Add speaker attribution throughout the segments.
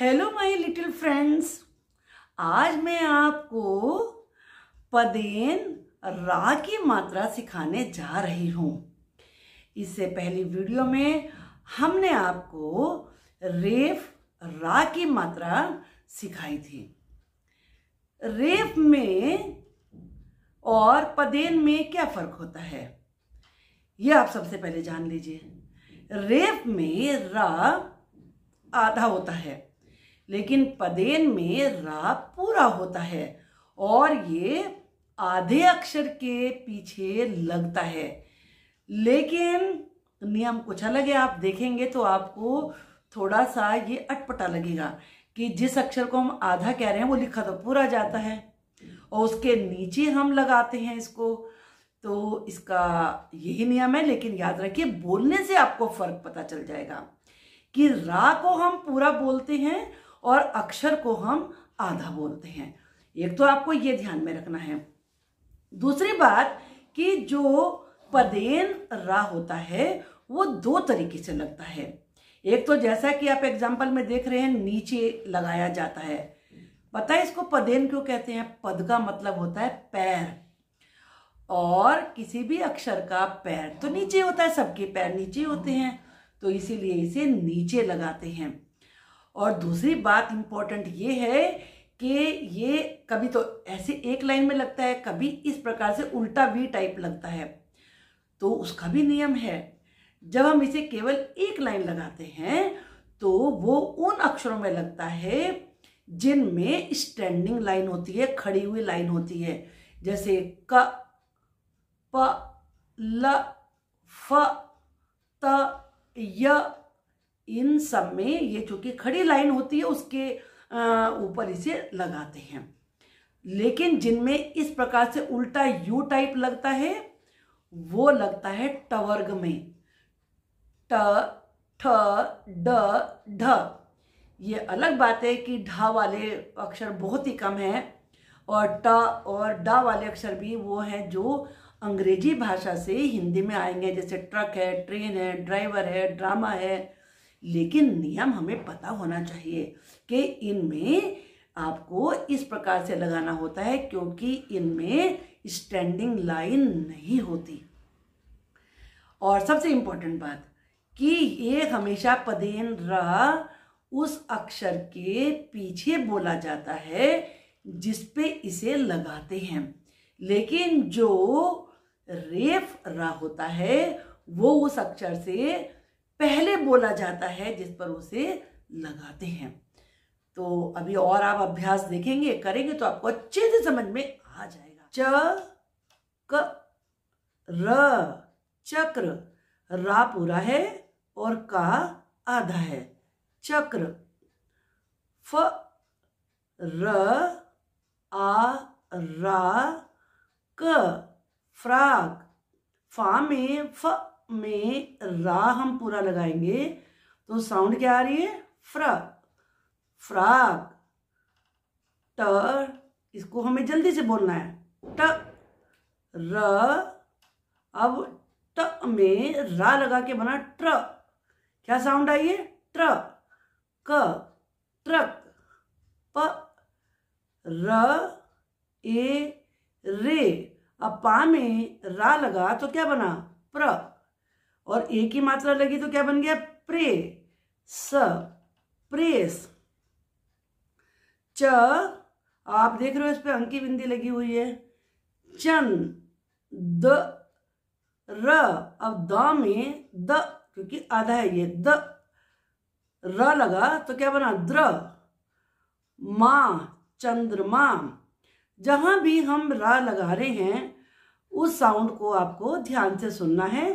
Speaker 1: hello my little friends आज मैं आपको पदेन रा की मात्रा सिखाने जा रही हूँ इससे पहली वीडियो में हमने आपको रेफ रा की मात्रा सिखाई थी रेफ में और पदेन में क्या फ़र्क होता है यह आप सबसे पहले जान लीजिए रेफ में रा आधा होता है लेकिन पदेन में राग पूरा होता है और ये आधे अक्षर के पीछे लगता है लेकिन नियम कुछ अलग है आप देखेंगे तो आपको थोड़ा सा ये अटपटा लगेगा कि जिस अक्षर को हम आधा कह रहे हैं वो लिखा तो पूरा जाता है और उसके नीचे हम लगाते हैं इसको तो इसका यही नियम है लेकिन याद रखिए बोलने से आपको फर्क पता चल जाएगा कि रा को हम पूरा बोलते हैं और अक्षर को हम आधा बोलते हैं एक तो आपको ये ध्यान में रखना है दूसरी बात कि जो पदेन रा होता है वो दो तरीके से लगता है एक तो जैसा कि आप एग्जाम्पल में देख रहे हैं नीचे लगाया जाता है पता है इसको पदेन क्यों कहते हैं पद का मतलब होता है पैर और किसी भी अक्षर का पैर तो नीचे होता है सबके पैर नीचे होते हैं तो इसीलिए इसे नीचे लगाते हैं और दूसरी बात इम्पॉर्टेंट ये है कि ये कभी तो ऐसे एक लाइन में लगता है कभी इस प्रकार से उल्टा वी टाइप लगता है तो उसका भी नियम है जब हम इसे केवल एक लाइन लगाते हैं तो वो उन अक्षरों में लगता है जिनमें स्टैंडिंग लाइन होती है खड़ी हुई लाइन होती है जैसे क प ल फ त य इन सब में ये चूंकि खड़ी लाइन होती है उसके ऊपर इसे लगाते हैं लेकिन जिनमें इस प्रकार से उल्टा यू टाइप लगता है वो लगता है टवर्ग में ट ठ ड ढ ये अलग बात है कि ढ वाले अक्षर बहुत ही कम हैं और ट और ड वाले अक्षर भी वो हैं जो अंग्रेजी भाषा से हिंदी में आएंगे जैसे ट्रक है ट्रेन है ड्राइवर है ड्रामा है लेकिन नियम हमें पता होना चाहिए कि इनमें आपको इस प्रकार से लगाना होता है क्योंकि इनमें स्टैंडिंग लाइन नहीं होती और सबसे इम्पोर्टेंट बात कि ये हमेशा पदेन रा उस अक्षर के पीछे बोला जाता है जिस पे इसे लगाते हैं लेकिन जो रेफ रा होता है वो उस अक्षर से पहले बोला जाता है जिस पर उसे लगाते हैं तो अभी और आप अभ्यास देखेंगे करेंगे तो आपको अच्छे से समझ में आ जाएगा च क र चक्र रा पूरा है और का आधा है चक्र फ र आ रा क फ्राक फा में फ में रा हम पूरा लगाएंगे तो साउंड क्या आ रही है फ्रा फ्राक ट इसको हमें जल्दी से बोलना है ट र अब ट में रा लगा के बना ट्र क्या साउंड आई है ट्र क ट्रक प र ए रे अब पा में रा लगा तो क्या बना प्र और ए की मात्रा लगी तो क्या बन गया प्रे स प्रेस च आप देख रहे हो इस पर अंकी बिंदी लगी हुई है चन द र अब द में द क्योंकि आधा है ये द र लगा तो क्या बना द्र मा चंद्रमा जहां भी हम रा लगा रहे हैं उस साउंड को आपको ध्यान से सुनना है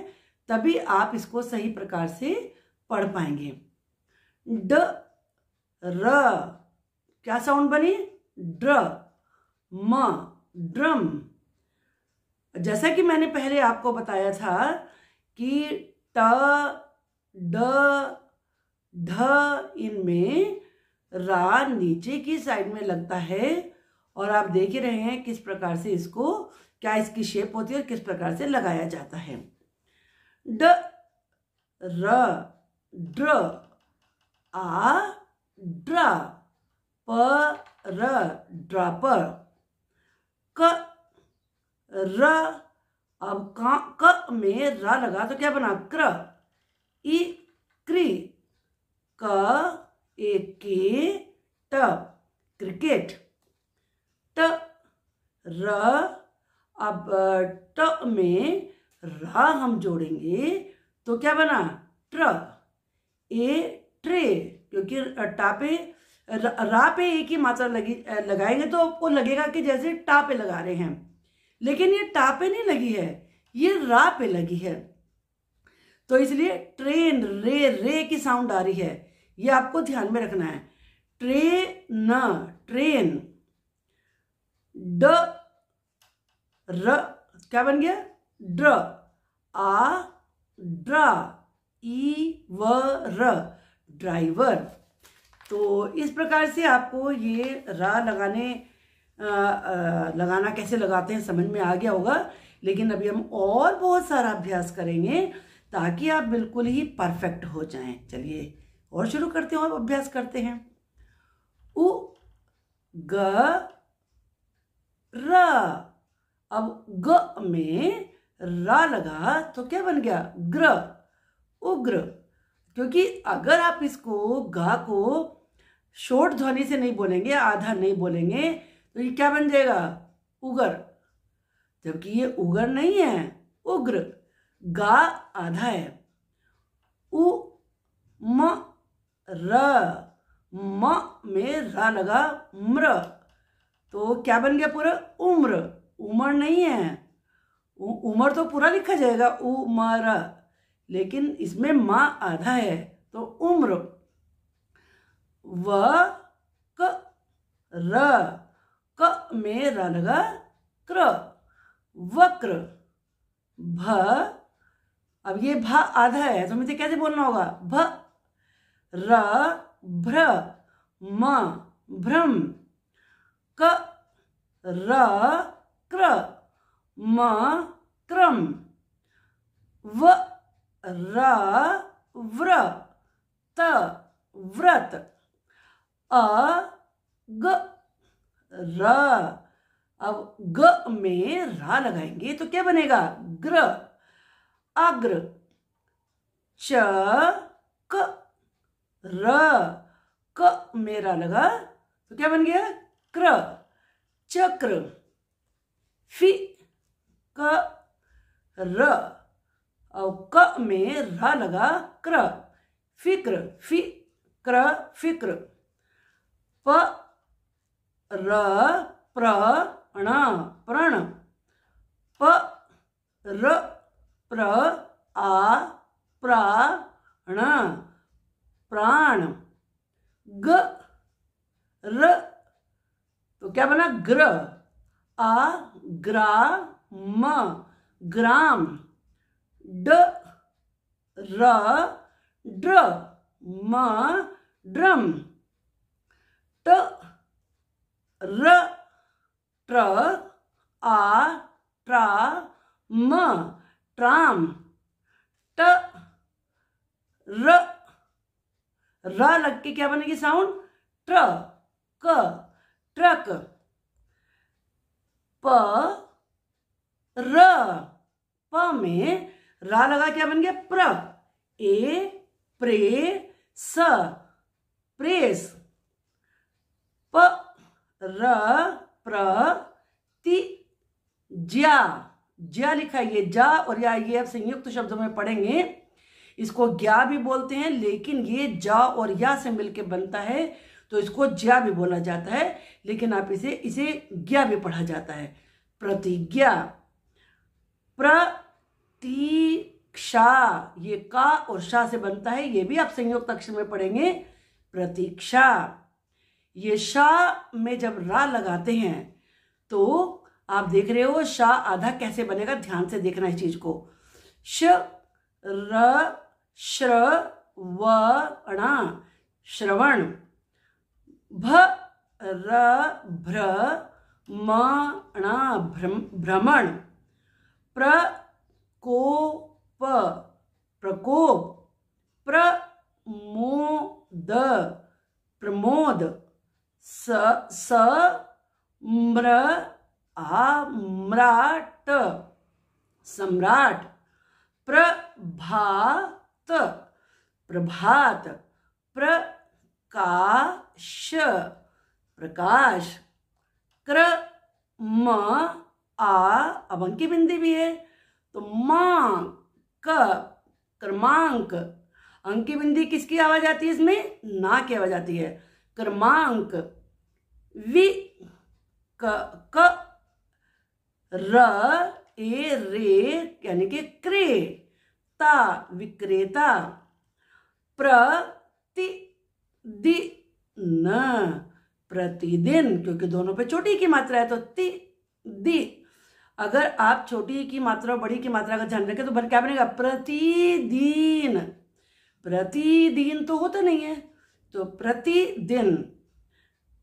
Speaker 1: तभी आप इसको सही प्रकार से पढ़ पाएंगे ड र क्या साउंड बनी ड्र म ड्रम जैसा कि मैंने पहले आपको बताया था कि ट ड ढ इनमें रा नीचे की साइड में लगता है और आप देख ही रहे हैं किस प्रकार से इसको क्या इसकी शेप होती है और किस प्रकार से लगाया जाता है ड र ड्र आ ड्रा प र ड्रापर क र अब का क में रा लगा तो क्या बना क्र इ क्री क ए के ट क्रिकेट ट र अब ट में रा हम जोड़ेंगे तो क्या बना ट्र ए ट्रे क्योंकि टा पे रा पे एक ही मात्रा लगी लगाएंगे तो आपको लगेगा कि जैसे टा पे लगा रहे हैं लेकिन ये टा पे नहीं लगी है ये रा पे लगी है तो इसलिए ट्रेन रे रे की साउंड आ रही है ये आपको ध्यान में रखना है ट्रे न ट्रेन ड र क्या बन गया ड्र आ ड्रा ई व र ड्राइवर तो इस प्रकार से आपको ये रा लगाने आ, आ, लगाना कैसे लगाते हैं समझ में आ गया होगा लेकिन अभी हम और बहुत सारा अभ्यास करेंगे ताकि आप बिल्कुल ही परफेक्ट हो जाएं चलिए और शुरू करते हैं और अभ्यास करते हैं उ ग र अब ग में रा लगा तो क्या बन गया ग्र उग्र क्योंकि अगर आप इसको गा को शोट ध्वनि से नहीं बोलेंगे आधा नहीं बोलेंगे तो ये क्या बन जाएगा उगर जबकि ये उगर नहीं है उग्र गा आधा है उ म र म में रा लगा म्र तो क्या बन गया पूरा उम्र उम्र नहीं है उमर तो पूरा लिखा जाएगा उमर लेकिन इसमें माँ आधा है तो उम्र व क र क में र लगा क्र वक्र भ अब ये भ आधा है तो मुझे तो कैसे बोलना होगा भ र भ्र म भ्रम क र क्र म क्रम व र व्र त व्रत अ ग र अब ग में रा लगाएंगे तो क्या बनेगा ग्र अग्र च क र क मेरा लगा तो क्या बन गया क्र चक्र फि क र और क में र लगा क्र फिक्र फि क्र फिक्र प र प्र ण प्रण प र प्र आ प्रा ण प्राण ग र तो क्या बना ग्र आ ग्रा म ग्राम ड र ड्र म ड्रम ट र ट्र आ ट्रा म ट्राम ट र र लग के क्या बनेगी साउंड ट्र क ट्रक प र प में रा लगा क्या बन गया प्र ए प्रे स प्रेस प र प्र ति ज्या ज्या लिखा ये जा और या ये अब संयुक्त शब्दों में पढ़ेंगे इसको ज्ञा भी बोलते हैं लेकिन ये जा और या से मिलके बनता है तो इसको ज्या भी बोला जाता है लेकिन आप इसे इसे ज्ञा भी पढ़ा जाता है प्रतिज्ञा प्र प्रतीक्षा ये का और शाह से बनता है ये भी आप संयुक्त अक्षर में पढ़ेंगे प्रतीक्षा ये शाह में जब रा लगाते हैं तो आप देख रहे हो शाह आधा कैसे बनेगा ध्यान से देखना इस चीज को श र श्र व अणा श्रवण भ र भ्र म भ्रमण प्र कोप प्रकोप प्रमोद प्रमोद स स म्र आम्राट सम्राट प्रभात प्रभात प्रकाश प्रकाश क्रम आ अब अंकी बिंदी भी है तो मां क क्रमांक अंक की बिंदी किसकी आवाज आती है इसमें ना की आवाज आती है क्रमांक वि क क र ए रे यानी कि क्रे ता विक्रेता प्रति दि न प्रतिदिन क्योंकि दोनों पे छोटी की मात्रा है तो ति दि अगर आप छोटी की मात्रा बड़ी की मात्रा का ध्यान रखें तो क्या बनेगा प्रतिदिन प्रतिदिन तो होता नहीं है तो प्रतिदिन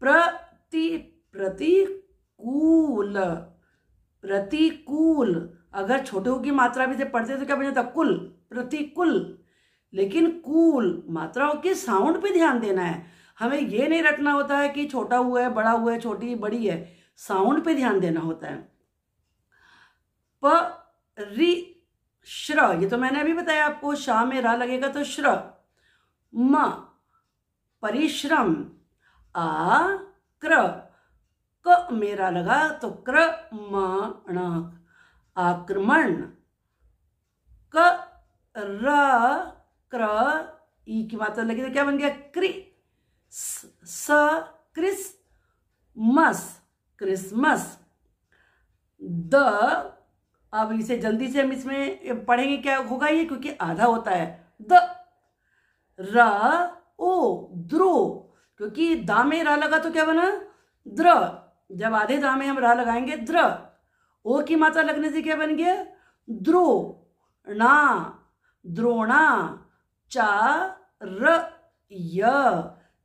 Speaker 1: प्रति प्रतिकूल प्रतिकूल अगर छोटे की मात्रा भी से पढ़ते तो क्या बन जाता कुल प्रतिकूल लेकिन कूल मात्राओं के साउंड पे ध्यान देना है हमें ये नहीं रटना होता है कि छोटा हुआ है बड़ा हुआ है छोटी बड़ी है साउंड पे ध्यान देना होता है प रि श्र ये तो मैंने अभी बताया आपको शाह में रा लगेगा तो श्र म परिश्रम आ क्र क मेरा लगा तो क्र मण आक्रमण क र क्र ई की मात्रा लगी तो क्या बन गया क्रि स, स क्रिस मस क्रिसमस द अब इसे जल्दी से हम इसमें पढ़ेंगे क्या होगा ये क्योंकि आधा होता है द र ओ द्रो क्योंकि दा में रा लगा तो क्या बना द्र जब आधे दा में हम रा लगाएंगे द्र ओ की मात्रा लगने से क्या बन गया द्रो ना द्रोणा चा य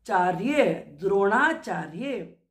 Speaker 1: चार्य द्रोणाचार्य